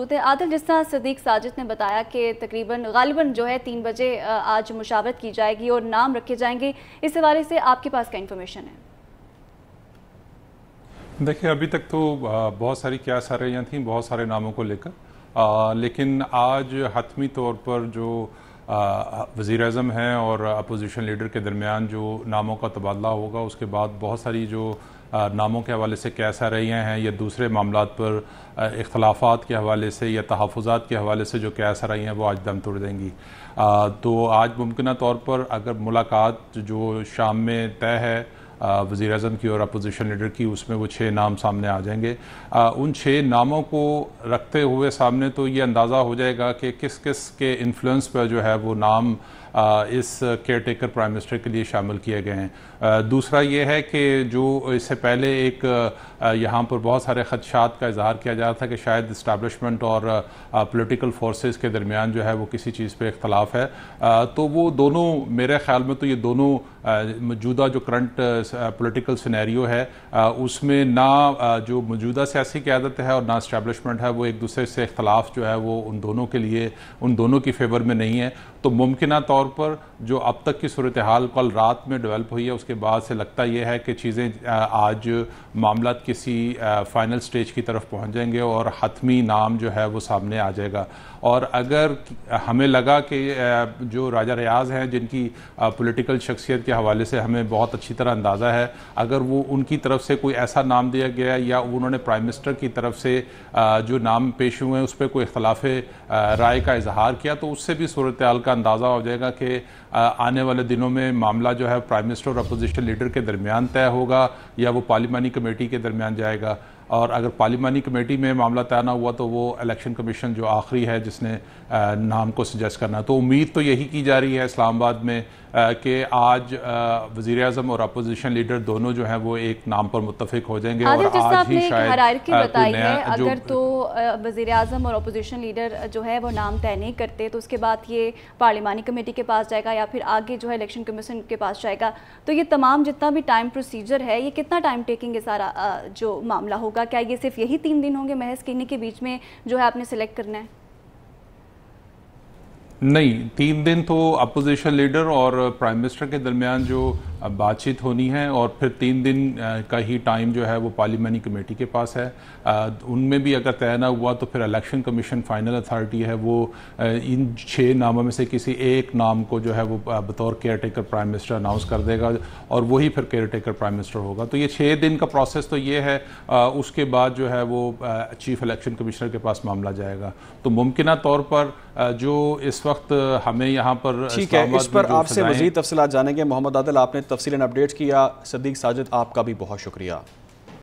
मौजूद आदिल जिस तरह सदीक साजिद ने बताया कि तकरीबन गालिबन जो है तीन बजे आज मुशावरत की जाएगी और नाम रखे जाएंगे इस हवाले से आपके पास क्या इन्फॉर्मेशन है देखिए अभी तक तो बहुत सारी क्या सारियाँ थी बहुत सारे नामों को लेकर लेकिन आज हतमी तौर पर जो वज़ी अजम हैं और अपोजिशन लीडर के दरमियान जो नामों का तबादला होगा उसके बाद बहुत सारी जो नामों के हवाले से कैसा रहे हैं या दूसरे मामला पर इख्लाफा के हवाले से या तहफ़ात के हवाले से जो कैसा रही हैं वो आज दम तोड़ देंगी आ, तो आज मुमकिन तौर पर अगर मुलाकात जो शाम में तय है वज़ी अजम की और अपोजिशन लीडर की उसमें वो छः नाम सामने आ जाएंगे आ, उन छः नामों को रखते हुए सामने तो ये अंदाज़ा हो जाएगा कि किस किस के इन्फ्लुएंस पर जो है वो नाम आ, इस केयर टेकर प्राइम मिनिस्टर के लिए शामिल किए गए हैं दूसरा ये है कि जो इससे पहले एक यहाँ पर बहुत सारे खदशात का इजहार किया जा रहा था कि शायद इस्टबलिशमेंट और पोलिटिकल फोर्सेस के दरमियान जो है वो किसी चीज़ पर इख्तलाफ है आ, तो वो दोनों मेरे ख्याल में तो ये दोनों मौजूदा जो करंट पॉलिटिकल सिनेरियो है उसमें ना जो मौजूदा सियासी क्यादत है और ना इस्टेबलिशमेंट है वो एक दूसरे से इख्तलाफ जो है वो उन दोनों के लिए उन दोनों की फेवर में नहीं है तो मुमकिन तौर पर जो अब तक की सूरत हाल कल रात में डेवलप हुई है उसके बाद से लगता यह है कि चीज़ें आज मामला किसी फाइनल स्टेज की तरफ पहुँच जाएंगे और हतमी नाम जो है वो सामने आ जाएगा और अगर हमें लगा कि जो राजा रियाज हैं जिनकी पोलिटिकल शख्सियत के के हवाले से हमें बहुत अच्छी तरह अंदाज़ा है अगर वो उनकी तरफ से कोई ऐसा नाम दिया गया या उन्होंने प्राइम मिनिस्टर की तरफ से जो नाम पेश हुए हैं उस पर कोई इख्लाफ राय का इजहार किया तो उससे भी सूरत का अंदाज़ा हो जाएगा कि आने वाले दिनों में मामला जो है प्राइम मिनिस्टर और अपोजिशन लीडर के दरमियान तय होगा या वो पार्लिमानी कमेटी के दरमियान जाएगा और अगर पार्लिमानी कमेटी में मामला तय ना हुआ तो वो इलेक्शन कमीशन जो आखिरी है जिसने नाम को सजेस्ट करना तो उम्मीद तो यही की जा रही है इस्लामाबाद में कि आज वजीर अजम और अपोजिशन लीडर दोनों जो हैं वो एक नाम पर मुतफिक हो जाएंगे और आज ही शायद बताई है अगर तो वजीर अजम और अपोजिशन लीडर जो है वो नाम तय नहीं करते तो उसके बाद ये पार्लिमानी कमेटी के पास जाएगा या फिर आगे जो है इलेक्शन कमीशन के पास जाएगा तो ये तमाम जितना भी टाइम प्रोसीजर है ये कितना टाइम टेकिंग सारा जो मामला होगा होगा क्या ये सिर्फ यही तीन दिन होंगे महज कहने के बीच में जो है आपने सिलेक्ट करना है नहीं तीन दिन तो अपोजिशन लीडर और प्राइम मिनिस्टर के दरमियान जो बातचीत होनी है और फिर तीन दिन का ही टाइम जो है वो पार्लियामानी कमेटी के पास है उनमें भी अगर तय ना हुआ तो फिर इलेक्शन कमीशन फाइनल अथॉरिटी है वो इन छः नामों में से किसी एक नाम को जो है वो बतौर caretaker prime minister announce कर देगा और वही फिर केयर टेकर प्राइम मिनिस्टर होगा तो ये छः दिन का प्रोसेस तो ये है उसके बाद जो है वो चीफ इलेक्शन कमिश्नर के पास मामला जाएगा तो मुमकिन तौर पर जो इस वक्त हमें यहाँ पर ठीक है इस पर आपसे मजीद तफसलत जानेंगे मोहम्मद आदिल आपने तफसीला अपडेट्स किया सदीक साजिद आपका भी बहुत शुक्रिया